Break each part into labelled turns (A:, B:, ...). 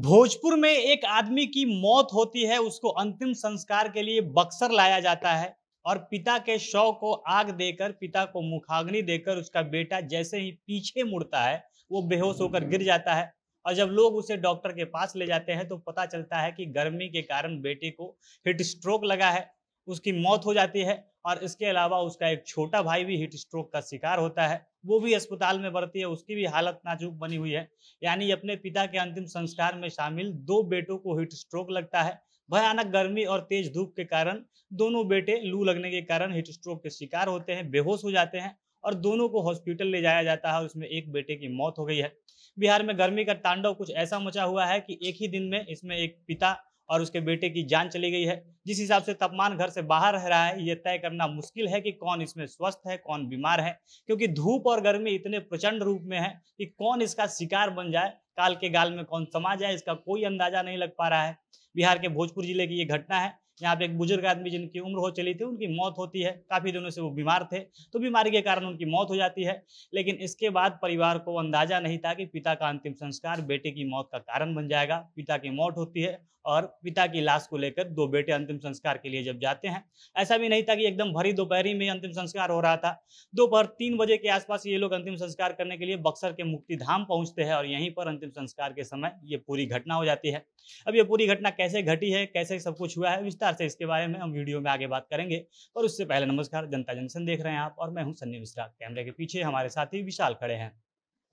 A: भोजपुर में एक आदमी की मौत होती है उसको अंतिम संस्कार के लिए बक्सर लाया जाता है और पिता के शव को आग देकर पिता को मुखाग्नि देकर उसका बेटा जैसे ही पीछे मुड़ता है वो बेहोश होकर गिर जाता है और जब लोग उसे डॉक्टर के पास ले जाते हैं तो पता चलता है कि गर्मी के कारण बेटे को हिट स्ट्रोक लगा है उसकी मौत हो जाती है और इसके अलावा उसका एक छोटा भाई भी हीट स्ट्रोक का शिकार होता है वो भी अस्पताल में भर्ती है उसकी भी हालत नाजुक बनी हुई है यानी अपने पिता के अंतिम संस्कार में शामिल दो बेटों को हीट स्ट्रोक लगता है भयानक गर्मी और तेज धूप के कारण दोनों बेटे लू लगने के कारण हीट स्ट्रोक के शिकार होते हैं बेहोश हो जाते हैं और दोनों को हॉस्पिटल ले जाया जाता है और उसमें एक बेटे की मौत हो गई है बिहार में गर्मी का तांडव कुछ ऐसा मचा हुआ है कि एक ही दिन में इसमें एक पिता और उसके बेटे की जान चली गई है जिस हिसाब से तापमान घर से बाहर रह रहा है ये तय करना मुश्किल है कि कौन इसमें स्वस्थ है कौन बीमार है क्योंकि धूप और गर्मी इतने प्रचंड रूप में है कि कौन इसका शिकार बन जाए काल के गाल में कौन समा जाए इसका कोई अंदाजा नहीं लग पा रहा है बिहार के भोजपुर जिले की ये घटना है यहाँ पे एक बुजुर्ग आदमी जिनकी उम्र हो चली थी उनकी मौत होती है काफ़ी दिनों से वो बीमार थे तो बीमारी के कारण उनकी मौत हो जाती है लेकिन इसके बाद परिवार को अंदाजा नहीं था कि पिता का अंतिम संस्कार बेटे की मौत का कारण बन जाएगा पिता की मौत होती है और पिता की लाश को लेकर दो बेटे अंतिम संस्कार के लिए जब जाते हैं ऐसा भी नहीं था कि एकदम भरी दोपहरी में अंतिम संस्कार हो रहा था दोपहर तीन बजे के आसपास ये लोग अंतिम संस्कार करने के लिए बक्सर के मुक्ति धाम पहुंचते हैं और यहीं पर अंतिम संस्कार के समय ये पूरी घटना हो जाती है अब ये पूरी घटना कैसे घटी है कैसे सब कुछ हुआ है विस्तार से तो इसके बारे में हम वीडियो में आगे बात करेंगे और उससे पहले नमस्कार जनता जंक्शन देख रहे हैं आप और मैं हूँ सन्नी मिश्रा कैमरे के पीछे हमारे साथी विशाल खड़े हैं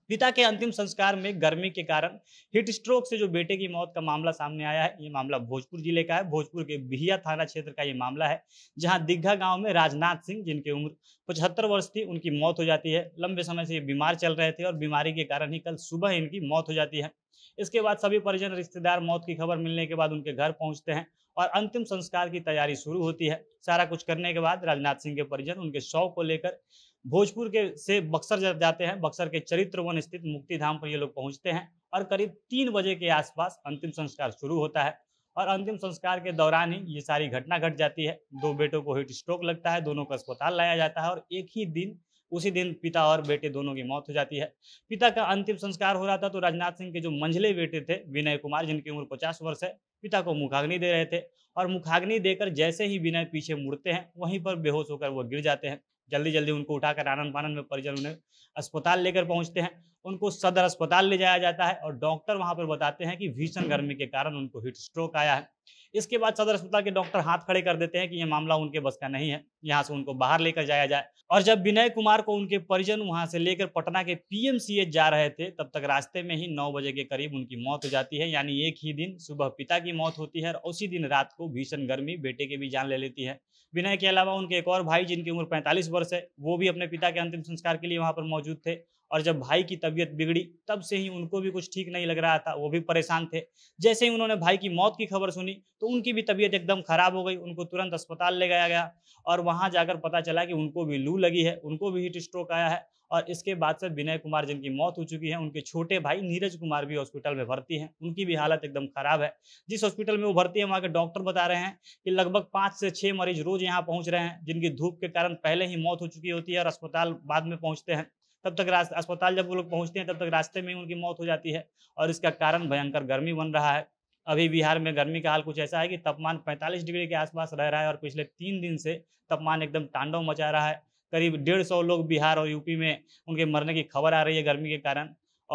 A: पिता के अंतिम संस्कार में गर्मी के कारण हिट स्ट्रोक से जो बेटे की मौत का मामला सामने आया है ये मामला भोजपुर जिले का है भोजपुर के बिहिया थाना क्षेत्र का ये मामला है जहां दिग्घा गांव में राजनाथ सिंह जिनकी उम्र पचहत्तर वर्ष थी उनकी मौत हो जाती है लंबे समय से ये बीमार चल रहे थे और बीमारी के कारण ही कल सुबह इनकी मौत हो जाती है इसके बाद सभी परिजन रिश्तेदार मौत की खबर मिलने के बाद उनके घर पहुंचते हैं और अंतिम संस्कार की तैयारी शुरू होती है सारा कुछ करने के बाद राजनाथ सिंह के परिजन उनके शव को लेकर भोजपुर के से बक्सर जब जाते हैं बक्सर के चरित्र वन स्थित मुक्ति धाम पर ये लोग पहुंचते हैं और करीब तीन बजे के आसपास अंतिम संस्कार शुरू होता है और अंतिम संस्कार के दौरान ही ये सारी घटना घट जाती है दो बेटों को हिट स्ट्रोक लगता है दोनों को अस्पताल लाया जाता है और एक ही दिन उसी दिन पिता और बेटे दोनों की मौत हो जाती है पिता का अंतिम संस्कार हो रहा था तो राजनाथ सिंह के जो मंझले बेटे थे विनय कुमार जिनकी उम्र पचास वर्ष है पिता को मुखाग्नि दे रहे थे और मुखाग्नि देकर जैसे ही विनय पीछे मुड़ते हैं वहीं पर बेहोश होकर वो गिर जाते हैं जल्दी जल्दी उनको उठाकर आनंद पानंद में परिजन उन्हें अस्पताल लेकर पहुंचते हैं उनको सदर अस्पताल ले जाया जाता है और डॉक्टर वहां पर बताते हैं कि भीषण गर्मी के कारण उनको हीट स्ट्रोक आया है इसके बाद सदर अस्पताल के डॉक्टर हाथ खड़े कर देते हैं कि यह मामला उनके बस का नहीं है यहाँ से उनको बाहर लेकर जाया जाए और जब विनय कुमार को उनके परिजन वहां से लेकर पटना के पीएमसीएच जा रहे थे तब तक रास्ते में ही नौ बजे के करीब उनकी मौत हो जाती है यानी एक ही दिन सुबह पिता की मौत होती है और उसी दिन रात को भीषण गर्मी बेटे के भी जान ले लेती है विनय के अलावा उनके एक और भाई जिनकी उम्र पैंतालीस वर्ष है वो भी अपने पिता के अंतिम संस्कार के लिए वहां पर मौजूद थे और जब भाई की तबीयत बिगड़ी तब से ही उनको भी कुछ ठीक नहीं लग रहा था वो भी परेशान थे जैसे ही उन्होंने भाई की मौत की खबर सुनी तो उनकी भी तबीयत एकदम खराब हो गई उनको तुरंत अस्पताल ले गया गया और वहाँ जाकर पता चला कि उनको भी लू लगी है उनको भी हीट स्ट्रोक आया है और इसके बाद से विनय कुमार जिनकी मौत हो चुकी है उनके छोटे भाई नीरज कुमार भी हॉस्पिटल में भर्ती हैं उनकी भी हालत एकदम खराब है जिस हॉस्पिटल में वो भर्ती है वहाँ के डॉक्टर बता रहे हैं कि लगभग पाँच से छः मरीज रोज यहाँ पहुँच रहे हैं जिनकी धूप के कारण पहले ही मौत हो चुकी होती है और अस्पताल बाद में पहुँचते हैं तब तक अस्पताल जब वो लोग पहुंचते हैं तब तक रास्ते में उनकी मौत हो जाती है और इसका कारण भयंकर गर्मी बन रहा है अभी बिहार में गर्मी का हाल कुछ ऐसा है कि तापमान 45 डिग्री के आसपास रह रहा है और पिछले तीन दिन से तापमान एकदम तांडव मचा रहा है करीब डेढ़ सौ लोग बिहार और यूपी में उनके मरने की खबर आ रही है गर्मी के कारण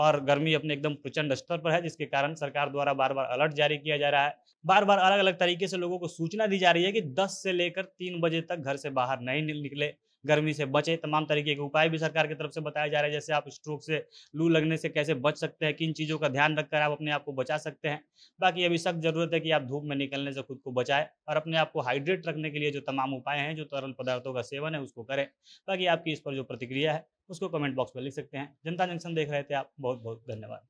A: और गर्मी अपने एकदम प्रचंड स्तर पर है जिसके कारण सरकार द्वारा बार बार अलर्ट जारी किया जा रहा है बार बार अलग अलग तरीके से लोगों को सूचना दी जा रही है कि दस से लेकर तीन बजे तक घर से बाहर नहीं निकले गर्मी से बचें तमाम तरीके के उपाय भी सरकार की तरफ से बताया जा रहा है जैसे आप स्ट्रोक से लू लगने से कैसे बच सकते हैं किन चीज़ों का ध्यान रखकर आप अपने आप को बचा सकते हैं बाकी अभी सख्त जरूरत है कि आप धूप में निकलने से खुद को बचाएं और अपने आप को हाइड्रेट रखने के लिए जो तमाम उपाय हैं जो तरल पदार्थों का सेवन है उसको करें बाकी आपकी इस पर जो प्रतिक्रिया है उसको कमेंट बॉक्स में लिख सकते हैं जनता जंक्शन देख रहे थे आप बहुत बहुत धन्यवाद